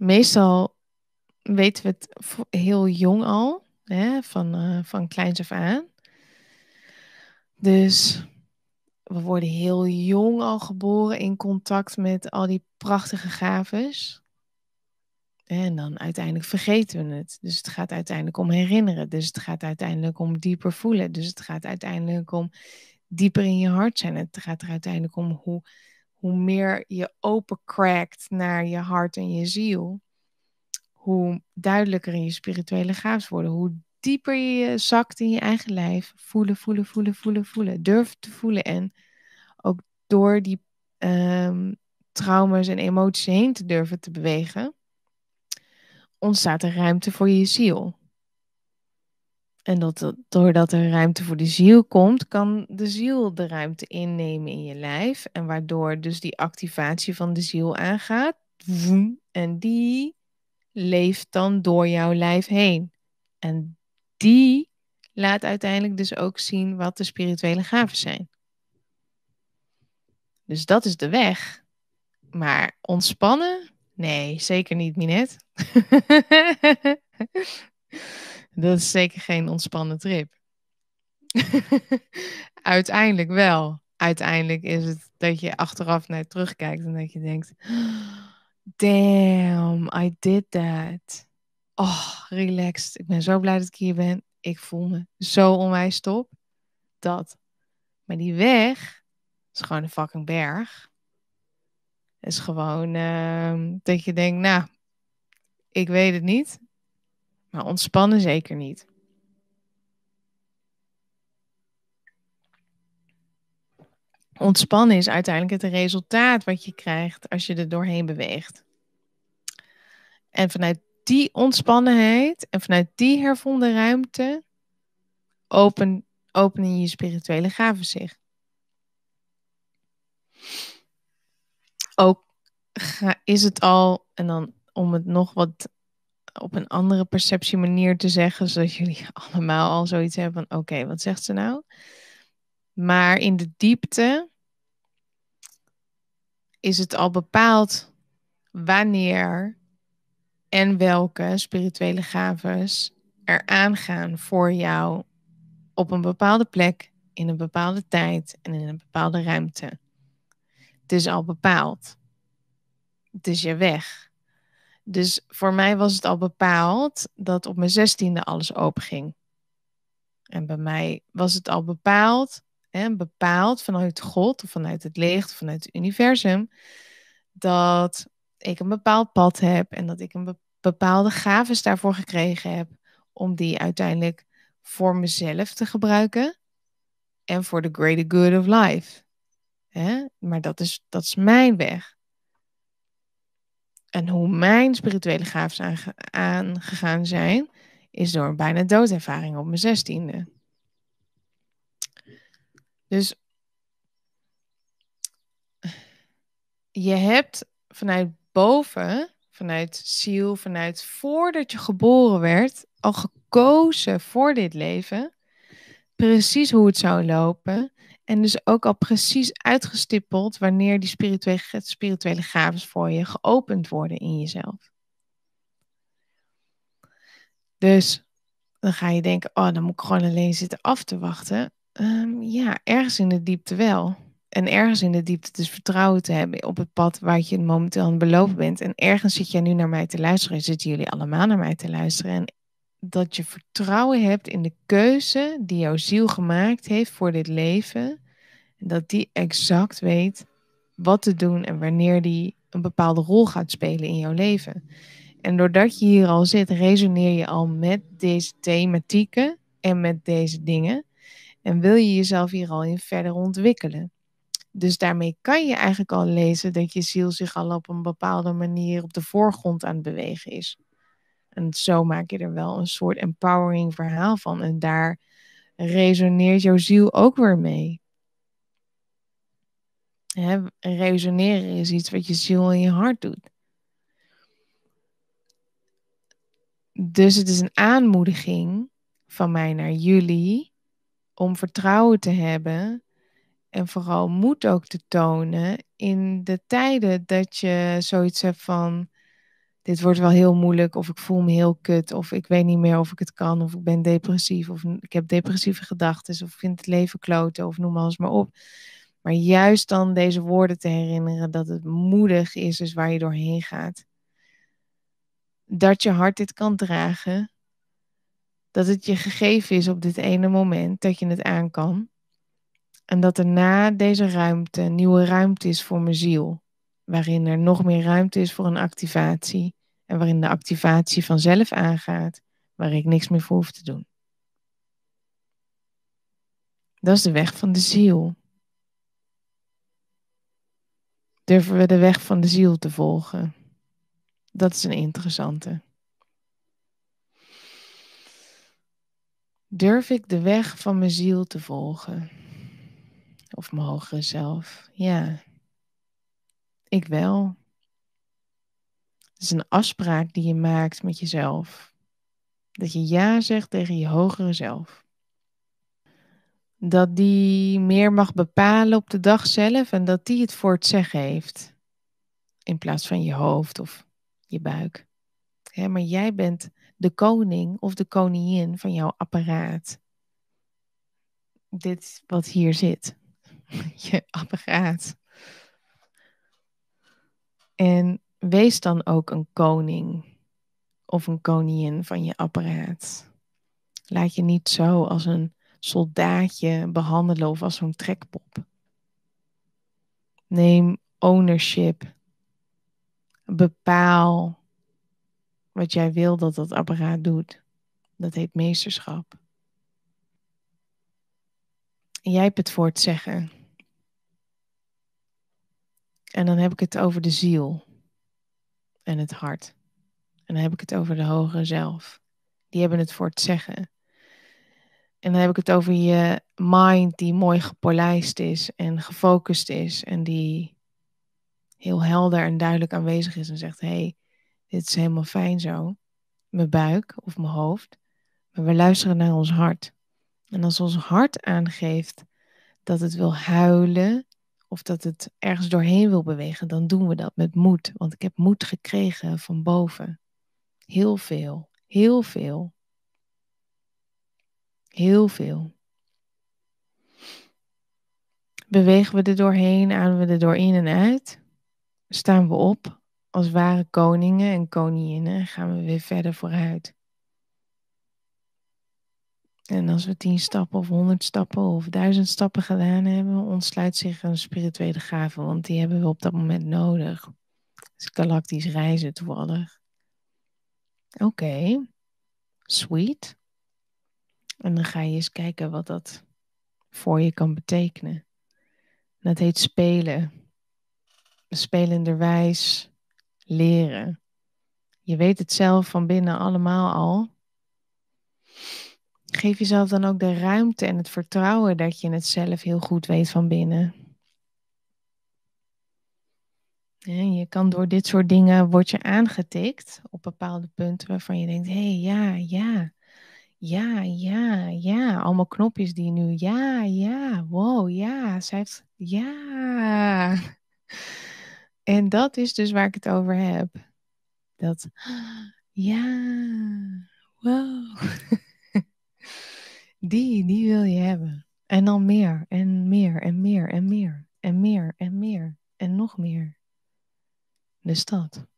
meestal weten we het heel jong al, hè, van, eh, van kleins af aan. Dus we worden heel jong al geboren in contact met al die prachtige gaves. En dan uiteindelijk vergeten we het. Dus het gaat uiteindelijk om herinneren. Dus het gaat uiteindelijk om dieper voelen. Dus het gaat uiteindelijk om dieper in je hart zijn. Het gaat er uiteindelijk om hoe hoe meer je openkrakt naar je hart en je ziel, hoe duidelijker in je spirituele gaafs worden, hoe dieper je zakt in je eigen lijf. Voelen, voelen, voelen, voelen, voelen. Durf te voelen en ook door die ehm, trauma's en emoties heen te durven te bewegen, ontstaat er ruimte voor je ziel. En dat, doordat er ruimte voor de ziel komt, kan de ziel de ruimte innemen in je lijf. En waardoor dus die activatie van de ziel aangaat. En die leeft dan door jouw lijf heen. En die laat uiteindelijk dus ook zien wat de spirituele gaven zijn. Dus dat is de weg. Maar ontspannen? Nee, zeker niet, Minet. Dat is zeker geen ontspannen trip. Uiteindelijk wel. Uiteindelijk is het dat je achteraf naar terugkijkt en dat je denkt: Damn, I did that. Oh, relaxed. Ik ben zo blij dat ik hier ben. Ik voel me zo onwijs top. Dat. Maar die weg is gewoon een fucking berg. Is gewoon ehm, dat je denkt: Nou, ik weet het niet. Maar ontspannen zeker niet. Ontspannen is uiteindelijk het resultaat wat je krijgt als je er doorheen beweegt. En vanuit die ontspannenheid en vanuit die hervonden ruimte open, openen je spirituele gaven zich. Ook is het al, en dan om het nog wat op een andere perceptiemanier te zeggen, zodat jullie allemaal al zoiets hebben van oké, wat zegt ze nou? Maar in de diepte is het al bepaald wanneer en welke spirituele gaves er aangaan voor jou op een bepaalde plek, in een bepaalde tijd en in een bepaalde ruimte. Het is al bepaald. Het is je weg. Dus voor mij was het al bepaald dat op mijn zestiende alles openging. En bij mij was het al bepaald, hè, bepaald vanuit God of vanuit het licht, vanuit het universum, dat ik een bepaald pad heb en dat ik een bepaalde gaves daarvoor gekregen heb om die uiteindelijk voor mezelf te gebruiken en voor de greater good of life. Hè? Maar dat is, dat is mijn weg. En hoe mijn spirituele gaven aange aangegaan zijn, is door een bijna doodervaring op mijn zestiende. Dus je hebt vanuit boven, vanuit ziel, vanuit voordat je geboren werd, al gekozen voor dit leven. Precies hoe het zou lopen. En dus ook al precies uitgestippeld wanneer die spirituele, spirituele gaven voor je geopend worden in jezelf. Dus dan ga je denken, oh, dan moet ik gewoon alleen zitten af te wachten. Ehm, ja, ergens in de diepte wel. En ergens in de diepte dus vertrouwen te hebben op het pad waar je momenteel aan beloofd bent. En ergens zit jij nu naar mij te luisteren. Zitten jullie allemaal naar mij te luisteren. En dat je vertrouwen hebt in de keuze die jouw ziel gemaakt heeft voor dit leven. En dat die exact weet wat te doen en wanneer die een bepaalde rol gaat spelen in jouw leven. En doordat je hier al zit, resoneer je al met deze thematieken en met deze dingen. En wil je jezelf hier al in verder ontwikkelen. Dus daarmee kan je eigenlijk al lezen dat je ziel zich al op een bepaalde manier op de voorgrond aan het bewegen is. En zo maak je er wel een soort empowering verhaal van. En daar resoneert jouw ziel ook weer mee. Resoneren is iets wat je ziel in je hart doet. Dus het is een aanmoediging van mij naar jullie om vertrouwen te hebben en vooral moed ook te tonen in de tijden dat je zoiets hebt van dit wordt wel heel moeilijk of ik voel me heel kut of ik weet niet meer of ik het kan of ik ben depressief of ik heb depressieve gedachten of ik vind het leven kloten of noem alles maar op. Maar juist dan deze woorden te herinneren dat het moedig is, dus waar je doorheen gaat. Dat je hart dit kan dragen. Dat het je gegeven is op dit ene moment dat je het aan kan. En dat er na deze ruimte nieuwe ruimte is voor mijn ziel waarin er nog meer ruimte is voor een activatie en waarin de activatie vanzelf aangaat, waar ik niks meer voor hoef te doen. Dat is de weg van de ziel. Durven we de weg van de ziel te volgen? Dat is een interessante. Durf ik de weg van mijn ziel te volgen? Of mijn hogere zelf? Ja, ik wel is een afspraak die je maakt met jezelf. Dat je ja zegt tegen je hogere zelf. Dat die meer mag bepalen op de dag zelf en dat die het voor het zeggen heeft. In plaats van je hoofd of je buik. maar jij bent de koning of de koningin van jouw apparaat. Dit wat hier zit. je apparaat. En wees dan ook een koning of een koningin van je apparaat. Laat je niet zo als een soldaatje behandelen of als zo'n trekpop. Neem ownership. Bepaal wat jij wil dat dat apparaat doet. Dat heet meesterschap. jij hebt het voor het zeggen. En dan heb ik het over de ziel en het hart. En dan heb ik het over de hogere zelf. Die hebben het voor het zeggen. En dan heb ik het over je mind die mooi gepolijst is en gefocust is en die heel helder en duidelijk aanwezig is en zegt: Hé, hey, dit is helemaal fijn zo. Mijn buik of mijn hoofd. Maar we luisteren naar ons hart. En als ons hart aangeeft dat het wil huilen, of dat het ergens doorheen wil bewegen, dan doen we dat met moed. Want ik heb moed gekregen van boven. Heel veel, heel veel. Heel veel. Bewegen we er doorheen, ademen we er door in en uit. Staan we op als ware koningen en koninginnen en gaan we weer verder vooruit. En als we tien stappen of honderd stappen of duizend stappen gedaan hebben, ontsluit zich een spirituele gave, want die hebben we op dat moment nodig. is dus galactisch reizen toevallig. Oké, sweet. En dan ga je eens kijken wat dat voor je kan betekenen. Dat heet spelen. Spelenderwijs leren. Je weet het zelf van binnen allemaal al. Geef jezelf dan ook de ruimte en het vertrouwen dat je het zelf heel goed weet van binnen. En je kan door dit soort dingen word je aangetikt op bepaalde punten waarvan je denkt: hé, hey, ja, ja, ja, ja, ja. Allemaal knopjes die nu, ja, ja, wow, ja. Zij heeft, ja. En dat is dus waar ik het over heb. Dat, ja, wow. Die, die wil je hebben. En dan meer en meer en meer en meer en meer en meer en nog meer. De dus stad.